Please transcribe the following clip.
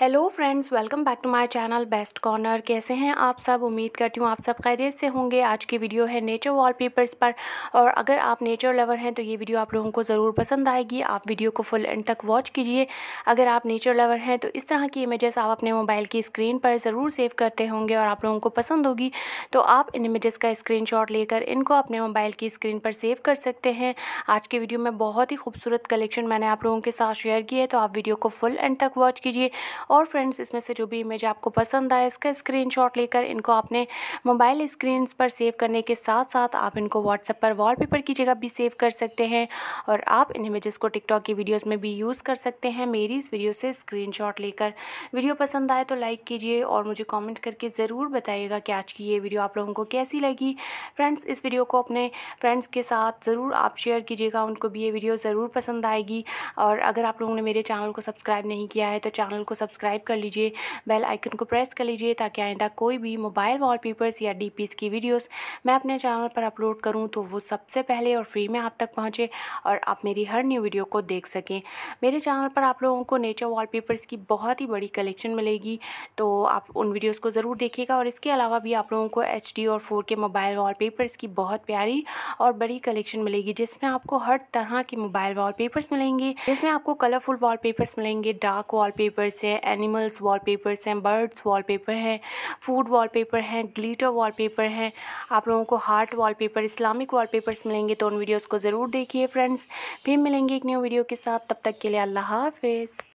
hello friends welcome back to my channel best corner कैसे हैं आप सब उम्मीद करती हूँ आप सब खैरियत से होंगे आज की वीडियो है नेचर वॉलपेपर्स पर और अगर आप नेचर लवर हैं तो ये वीडियो आप लोगों को ज़रूर पसंद आएगी आप वीडियो को फुल एंड तक वॉच कीजिए अगर आप नेचर लवर हैं तो इस तरह की इमेजेस आप अपने मोबाइल की स्क्रीन पर ज़रूर सेव करते होंगे और आप लोगों को पसंद होगी तो आप इन इमेजेस का स्क्रीन लेकर इनको अपने मोबाइल की स्क्रीन पर सेव कर सकते हैं आज की वीडियो में बहुत ही खूबसूरत कलेक्शन मैंने आप लोगों के साथ शेयर की है तो आप वीडियो को फुल एंड तक वॉच कीजिए और फ्रेंड्स इसमें से जो भी इमेज आपको पसंद आए इसका स्क्रीनशॉट लेकर इनको आपने मोबाइल स्क्रीन पर सेव करने के साथ साथ आप इनको व्हाट्सएप पर वॉलपेपर की जगह भी सेव कर सकते हैं और आप इन इमेजेस को टिकटॉक की वीडियोस में भी यूज़ कर सकते हैं मेरी इस वीडियो से स्क्रीनशॉट लेकर वीडियो पसंद आए तो लाइक कीजिए और मुझे कमेंट करके ज़रूर बताइएगा कि आज की ये वीडियो आप लोगों को कैसी लगी फ्रेंड्स इस वीडियो को अपने फ्रेंड्स के साथ ज़रूर आप शेयर कीजिएगा उनको भी ये वीडियो ज़रूर पसंद आएगी और अगर आप लोगों ने मेरे चैनल को सब्सक्राइब नहीं किया है तो चैनल को सब्सक्राइब सब्सक्राइब कर लीजिए बेल आइकन को प्रेस कर लीजिए ताकि आइंदा कोई भी मोबाइल वॉलपेपर्स या डीपीस की वीडियोस मैं अपने चैनल पर अपलोड करूं तो वो सबसे पहले और फ्री में आप तक पहुंचे और आप मेरी हर न्यू वीडियो को देख सकें मेरे चैनल पर आप लोगों को नेचर पेपर्स की बहुत ही बड़ी कलेक्शन मिलेगी तो आप उन वीडियोज़ को ज़रूर देखिएगा और इसके अलावा भी आप लोगों को एच और फोर के मोबाइल पेपर्स की बहुत प्यारी और बड़ी कलेक्शन मिलेगी जिसमें आपको हर तरह के मोबाइल वॉलपेपर्स मिलेंगे जिसमें आपको कलरफुल वॉलपेपर्स मिलेंगे डार्क वॉलपेपर्स हैं एनिमल्स वॉलपेपर्स हैं बर्ड्स वॉलपेपर हैं फूड वॉलपेपर हैं ग्लीटर वॉलपेपर हैं आप लोगों को हार्ट वॉलपेपर इस्लामिक वॉलपेपर्स मिलेंगे तो उन वीडियोज़ को ज़रूर देखिए फ्रेंड्स फिर मिलेंगे एक न्यू वीडियो के साथ तब तक के लिए अल्लाह हाफिज़